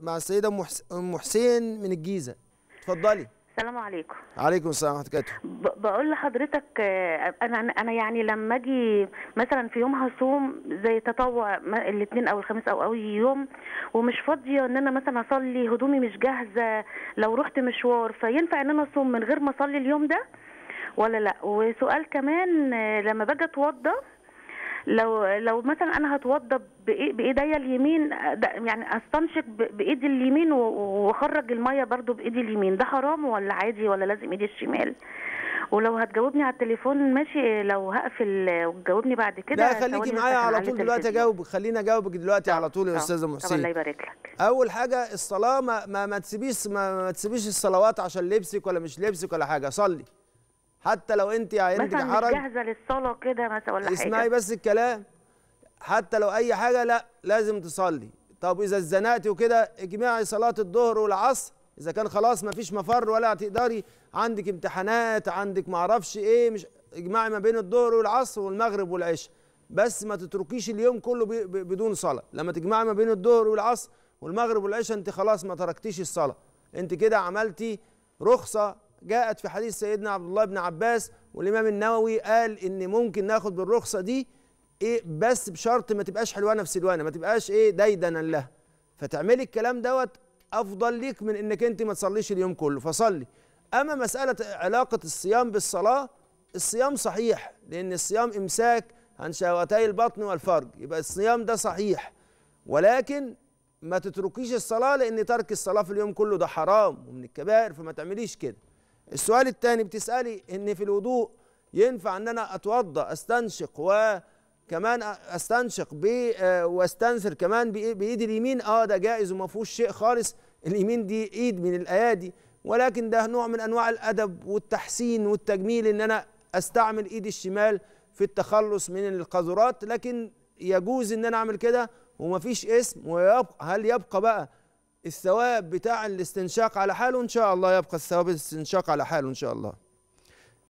مع السيده ام حسين من الجيزه اتفضلي السلام عليكم عليكم السلام ورحمه الله بقول لحضرتك آه، انا انا يعني لما اجي مثلا في يوم هصوم زي تطوع الاثنين او الخميس او اي يوم ومش فاضيه ان انا مثلا اصلي هدومي مش جاهزه لو رحت مشوار فينفع ان انا اصوم من غير ما اصلي اليوم ده ولا لا وسؤال كمان آه، لما باجي اتوضى لو لو مثلا انا هتوضب بايديا اليمين يعني استنشق بايدي اليمين واخرج الميه برضو بايدي اليمين ده حرام ولا عادي ولا لازم ايدي الشمال ولو هتجاوبني على التليفون ماشي لو هقفل وتجاوبني بعد كده لا خليكي معايا على طول دلوقتي اجاوبك خليني اجاوبك دلوقتي على طول يا آه، استاذه محسن الله يبارك لك اول حاجه الصلاه ما ما, ما تسيبيش ما, ما تسيبيش الصلوات عشان لبسك ولا مش لبسك ولا حاجه صلي حتى لو انت عندك حرج جاهزه للصلاه كده مثلا ولا حاجه اسمعي بس الكلام حتى لو اي حاجه لا لازم تصلي طب اذا اتزنقتي وكده اجمعي صلاه الظهر والعصر اذا كان خلاص ما فيش مفر ولا هتقدري عندك امتحانات عندك ما اعرفش ايه مش اجمعي ما بين الظهر والعصر والمغرب والعشاء بس ما تتركيش اليوم كله بدون صلاه لما تجمعي ما بين الظهر والعصر والمغرب والعشاء انت خلاص ما تركتيش الصلاه انت كده عملتي رخصه جاءت في حديث سيدنا عبد الله بن عباس والإمام النووي قال إن ممكن ناخد بالرخصة دي إيه بس بشرط ما تبقاش حلوانة في سلوانة ما تبقاش إيه ديدنا لها فتعملي الكلام دوت أفضل ليك من إنك أنت ما تصليش اليوم كله فصلي أما مسألة علاقة الصيام بالصلاة الصيام صحيح لأن الصيام إمساك عن شهوتي البطن والفرج يبقى الصيام ده صحيح ولكن ما تتركيش الصلاة لأن ترك الصلاة في اليوم كله ده حرام ومن الكبائر فما تعمليش كده السؤال الثاني بتسالي ان في الوضوء ينفع ان انا اتوضا استنشق وكمان استنشق آه، واستنثر كمان بايدي اليمين اه ده جائز وما فيهوش شيء خالص اليمين دي ايد من الايادي ولكن ده نوع من انواع الادب والتحسين والتجميل ان انا استعمل ايدي الشمال في التخلص من القاذورات لكن يجوز ان انا اعمل كده ومفيش اسم ويبقى هل يبقى بقى الثواب بتاع الاستنشاق على حاله ان شاء الله يبقى الثواب الاستنشاق على حاله ان شاء الله